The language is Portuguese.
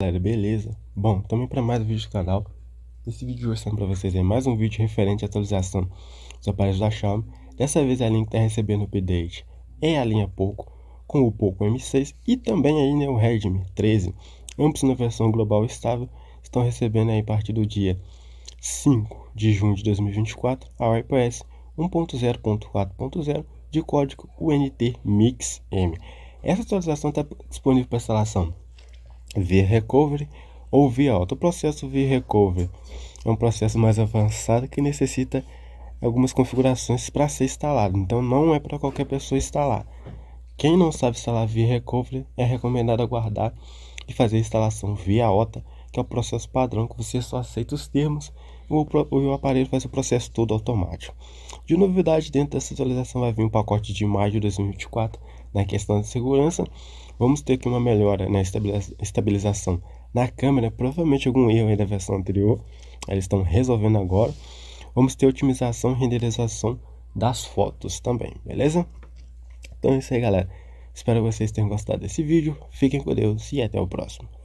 galera, beleza? Bom, também para mais um vídeo do canal Nesse vídeo hoje para vocês é mais um vídeo referente à atualização dos aparelhos da Xiaomi Dessa vez a linha que está recebendo update é a linha Poco Com o Poco M6 e também aí, né, o Redmi 13 Ambos na versão global estável Estão recebendo aí a partir do dia 5 de junho de 2024 A iOS 1.0.4.0 de código UNT Mix M. Essa atualização está disponível para instalação via recovery ou via auto. O processo via recovery é um processo mais avançado que necessita algumas configurações para ser instalado, então não é para qualquer pessoa instalar. Quem não sabe instalar via recovery é recomendado aguardar e fazer a instalação via OTA, que é o processo padrão que você só aceita os termos o, o aparelho faz o processo todo automático. De novidade dentro dessa atualização vai vir o um pacote de maio de 2024 na questão de segurança. Vamos ter aqui uma melhora na estabilização na câmera, provavelmente algum erro aí da versão anterior, eles estão resolvendo agora. Vamos ter otimização e renderização das fotos também, beleza? Então é isso aí, galera. Espero que vocês tenham gostado desse vídeo. Fiquem com Deus e até o próximo.